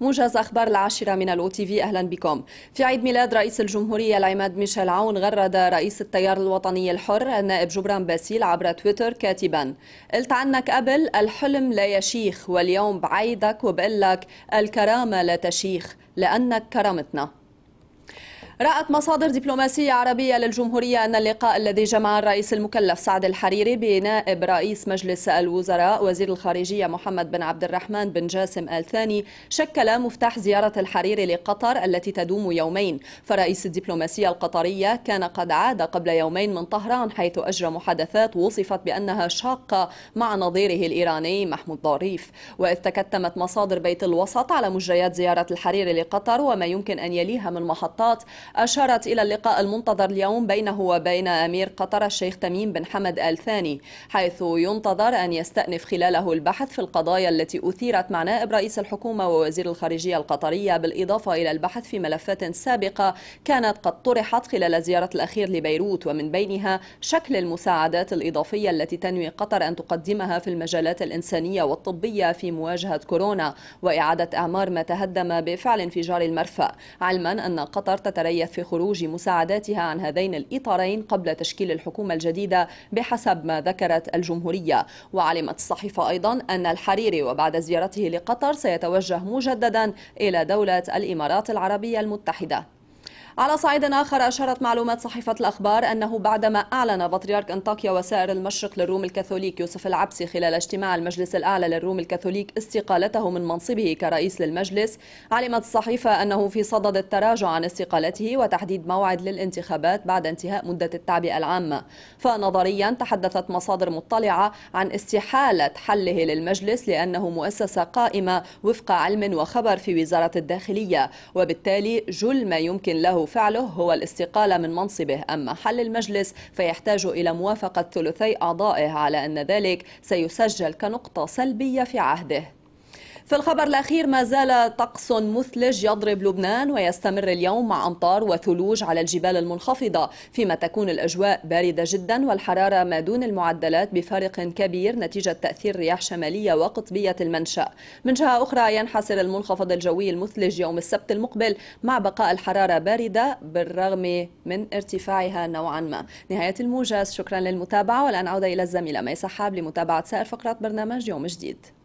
موجز أخبار العاشرة من الأو تي في أهلا بكم في عيد ميلاد رئيس الجمهورية العماد ميشيل عون غرد رئيس التيار الوطني الحر النائب جبران باسيل عبر تويتر كاتبا قلت عنك قبل الحلم لا يشيخ واليوم بعيدك وبقلك الكرامة لا تشيخ لأنك كرمتنا رأت مصادر دبلوماسية عربية للجمهورية أن اللقاء الذي جمع الرئيس المكلف سعد الحريري بنائب رئيس مجلس الوزراء وزير الخارجية محمد بن عبد الرحمن بن جاسم آل ثاني شكل مفتاح زيارة الحريري لقطر التي تدوم يومين فرئيس الدبلوماسية القطرية كان قد عاد قبل يومين من طهران حيث أجرى محادثات وصفت بأنها شاقة مع نظيره الإيراني محمود ظريف وإذ تكتمت مصادر بيت الوسط على مجريات زيارة الحريري لقطر وما يمكن أن يليها من محطات أشارت إلى اللقاء المنتظر اليوم بينه وبين أمير قطر الشيخ تميم بن حمد آل ثاني حيث ينتظر أن يستأنف خلاله البحث في القضايا التي أثيرت مع نائب رئيس الحكومة ووزير الخارجية القطرية بالإضافة إلى البحث في ملفات سابقة كانت قد طرحت خلال زيارة الأخير لبيروت ومن بينها شكل المساعدات الإضافية التي تنوي قطر أن تقدمها في المجالات الإنسانية والطبية في مواجهة كورونا وإعادة أعمار ما تهدم بفعل انفجار المرفأ علما أن قطر تتريث العراقية في خروج مساعداتها عن هذين الإطارين قبل تشكيل الحكومة الجديدة بحسب ما ذكرت الجمهورية وعلمت الصحيفة أيضا أن الحريري وبعد زيارته لقطر سيتوجه مجددا إلى دولة الإمارات العربية المتحدة على صعيد آخر أشارت معلومات صحيفة الأخبار أنه بعدما أعلن بطريرك أنطاكيا وسائر المشرق للروم الكاثوليك يوسف العبسي خلال اجتماع المجلس الأعلى للروم الكاثوليك استقالته من منصبه كرئيس للمجلس علمت الصحيفة أنه في صدد التراجع عن استقالته وتحديد موعد للانتخابات بعد انتهاء مدة التعبئة العامة فنظريا تحدثت مصادر مطلعة عن استحالة حله للمجلس لأنه مؤسسة قائمة وفق علم وخبر في وزارة الداخلية وبالتالي جل ما يمكن له فعله هو الاستقالة من منصبه أما حل المجلس فيحتاج إلى موافقة ثلثي أعضائه على أن ذلك سيسجل كنقطة سلبية في عهده في الخبر الأخير ما زال طقس مثلج يضرب لبنان ويستمر اليوم مع أمطار وثلوج على الجبال المنخفضة فيما تكون الأجواء باردة جدا والحرارة ما دون المعدلات بفارق كبير نتيجة تأثير رياح شمالية وقطبية المنشأ من جهة أخرى ينحسر المنخفض الجوي المثلج يوم السبت المقبل مع بقاء الحرارة باردة بالرغم من ارتفاعها نوعا ما نهاية الموجز شكرا للمتابعة والآن عودة إلى الزميلة مي سحاب لمتابعة سائر فقرات برنامج يوم جديد